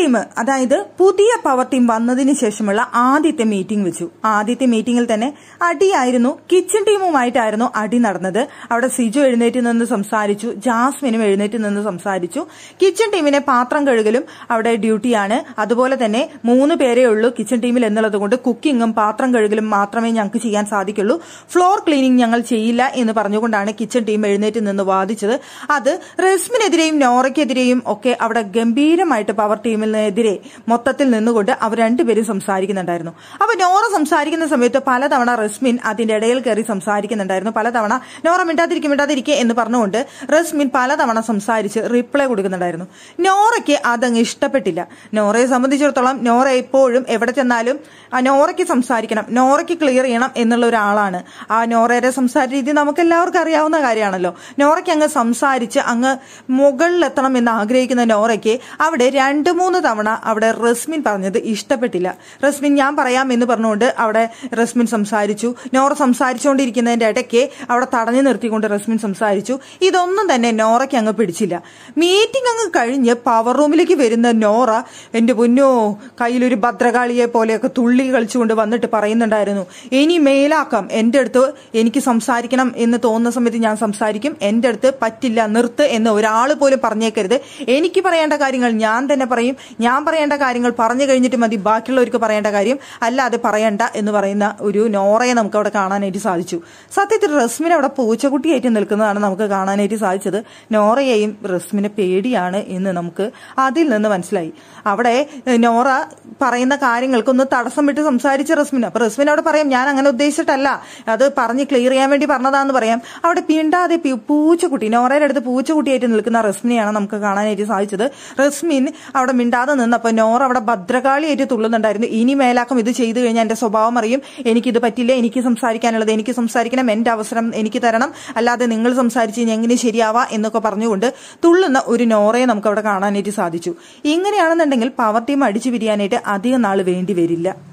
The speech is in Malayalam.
ടീം അതായത് പുതിയ പവർ ടീം വന്നതിന് ശേഷമുള്ള ആദ്യത്തെ മീറ്റിംഗ് വെച്ചു ആദ്യത്തെ മീറ്റിംഗിൽ തന്നെ അടിയായിരുന്നു കിച്ചൺ ടീമുമായിട്ടായിരുന്നു അടി നടന്നത് അവിടെ സിജു എഴുന്നേറ്റ് നിന്ന് സംസാരിച്ചു ജാസ്മിനും എഴുന്നേറ്റ് നിന്ന് സംസാരിച്ചു കിച്ചൺ ടീമിനെ പാത്രം കഴുകലും അവിടെ ഡ്യൂട്ടിയാണ് അതുപോലെ തന്നെ മൂന്ന് പേരേ ഉള്ളൂ കിച്ചൺ ടീമിൽ എന്നുള്ളത് കൊണ്ട് കുക്കിങ്ങും പാത്രം കഴുകലും മാത്രമേ ഞങ്ങൾക്ക് ചെയ്യാൻ സാധിക്കുള്ളൂ ഫ്ലോർ ക്ലീനിങ് ഞങ്ങൾ ചെയ്യില്ല എന്ന് പറഞ്ഞുകൊണ്ടാണ് കിച്ചൺ ടീം എഴുന്നേറ്റ് നിന്ന് വാദിച്ചത് അത് റസ്മിനെതിരെയും നോറയ്ക്കെതിരെയും ഒക്കെ അവിടെ ഗംഭീരമായിട്ട് പവർ ടീമിൽ എന്നതിനെതിരെ മൊത്തത്തിൽ നിന്നുകൊണ്ട് അവർ രണ്ടുപേരും സംസാരിക്കുന്നുണ്ടായിരുന്നു അപ്പൊ നോറ സംസാരിക്കുന്ന സമയത്ത് പലതവണ റസ്മിൻ അതിന്റെ ഇടയിൽ കയറി സംസാരിക്കുന്നുണ്ടായിരുന്നു പലതവണ നോറ മിണ്ടാതിരിക്കും മിണ്ടാതിരിക്കേ എന്ന് പറഞ്ഞുകൊണ്ട് റസ്മിൻ പലതവണ സംസാരിച്ച് റിപ്ലൈ കൊടുക്കുന്നുണ്ടായിരുന്നു നോറയ്ക്ക് അതങ്ങ് ഇഷ്ടപ്പെട്ടില്ല നോറയെ സംബന്ധിച്ചിടത്തോളം നോറ എപ്പോഴും എവിടെ ചെന്നാലും ആ നോറയ്ക്ക് സംസാരിക്കണം നോറയ്ക്ക് ക്ലിയർ ചെയ്യണം എന്നുള്ള ഒരാളാണ് ആ നോറയുടെ സംസാര രീതി നമുക്ക് എല്ലാവർക്കും അറിയാവുന്ന കാര്യമാണല്ലോ നോറയ്ക്ക് അങ്ങ് സംസാരിച്ച് അങ്ങ് മുകളിലെത്തണം എന്ന് ആഗ്രഹിക്കുന്ന നോറയ്ക്ക് അവിടെ രണ്ട് മൂന്ന് തവണ അവിടെ റസ്മിൻ പറഞ്ഞത് ഇഷ്ടപ്പെട്ടില്ല റസ്മിൻ ഞാൻ പറയാം എന്ന് പറഞ്ഞുകൊണ്ട് അവിടെ റസ്മിൻ സംസാരിച്ചു നോറ സംസാരിച്ചുകൊണ്ടിരിക്കുന്നതിന്റെ ഇടയ്ക്ക് അവിടെ തടഞ്ഞു നിർത്തിക്കൊണ്ട് റസ്മിൻ സംസാരിച്ചു ഇതൊന്നും തന്നെ നോറയ്ക്ക് അങ്ങ് പിടിച്ചില്ല മീറ്റിംഗ് അങ്ങ് കഴിഞ്ഞ് പവർ റൂമിലേക്ക് വരുന്ന നോറ എന്റെ പൊന്നോ കയ്യിലൊരു ഭദ്രകാളിയെ പോലെയൊക്കെ തുള്ളി കളിച്ചുകൊണ്ട് വന്നിട്ട് പറയുന്നുണ്ടായിരുന്നു ഇനി മേലാക്കാം എന്റെ അടുത്ത് എനിക്ക് സംസാരിക്കണം എന്ന് തോന്നുന്ന സമയത്ത് ഞാൻ സംസാരിക്കും എന്റെ അടുത്ത് പറ്റില്ല നിർത്ത് എന്ന് ഒരാൾ പോലും പറഞ്ഞേക്കരുത് എനിക്ക് പറയേണ്ട കാര്യങ്ങൾ ഞാൻ തന്നെ പറയും ഞാൻ പറയേണ്ട കാര്യങ്ങൾ പറഞ്ഞു കഴിഞ്ഞിട്ട് മതി ബാക്കിയുള്ളവർക്ക് പറയേണ്ട കാര്യം അല്ലാതെ പറയണ്ട എന്ന് പറയുന്ന ഒരു നോറയെ നമുക്ക് അവിടെ കാണാനായിട്ട് സാധിച്ചു സത്യത്തിൽ റസ്മിൻ അവിടെ പൂച്ചക്കുട്ടിയായിട്ട് നിൽക്കുന്നതാണ് നമുക്ക് കാണാനായിട്ട് സാധിച്ചത് നോറയെയും റസ്മിനെ പേടിയാണ് എന്ന് നമുക്ക് അതിൽ നിന്ന് മനസ്സിലായി അവിടെ നോറ പറയുന്ന കാര്യങ്ങൾക്കൊന്ന് തടസ്സം വിട്ട് സംസാരിച്ച റസ്മിൻ അപ്പൊ റസ്മിൻ അവിടെ പറയാം ഞാൻ അങ്ങനെ ഉദ്ദേശിച്ചിട്ടല്ല അത് പറഞ്ഞ് ക്ലിയർ ചെയ്യാൻ വേണ്ടി പറഞ്ഞതാന്ന് പറയാം അവിടെ പിണ്ടാതെ പൂച്ചക്കുട്ടി നോറയുടെ അടുത്ത് പൂച്ചക്കുട്ടിയായിട്ട് നിൽക്കുന്ന റസ്മിനെയാണ് നമുക്ക് കാണാനായിട്ട് സാധിച്ചത് റസ്മിൻ അവിടെ മിണ്ടാ മിണ്ടാതെ നിന്നപ്പോൾ നോർ അവിടെ ഭദ്രകാളിയായിട്ട് തുള്ളുന്നുണ്ടായിരുന്നു ഇനി മേലാക്കം ഇത് ചെയ്തു കഴിഞ്ഞാൽ എന്റെ സ്വഭാവം അറിയും എനിക്കിത് പറ്റില്ല എനിക്ക് സംസാരിക്കാനുള്ളത് എനിക്ക് സംസാരിക്കണം എന്റെ അവസരം എനിക്ക് തരണം അല്ലാതെ നിങ്ങൾ സംസാരിച്ച് ഞാൻ എങ്ങനെ ശരിയാവാ എന്നൊക്കെ പറഞ്ഞുകൊണ്ട് തുള്ളുന്ന ഒരു നോറയെ നമുക്ക് അവിടെ കാണാനായിട്ട് സാധിച്ചു ഇങ്ങനെയാണെന്നുണ്ടെങ്കിൽ പവർ ടീം അടിച്ചു പിരിയാനായിട്ട് അധികം നാൾ വേണ്ടി വരില്ല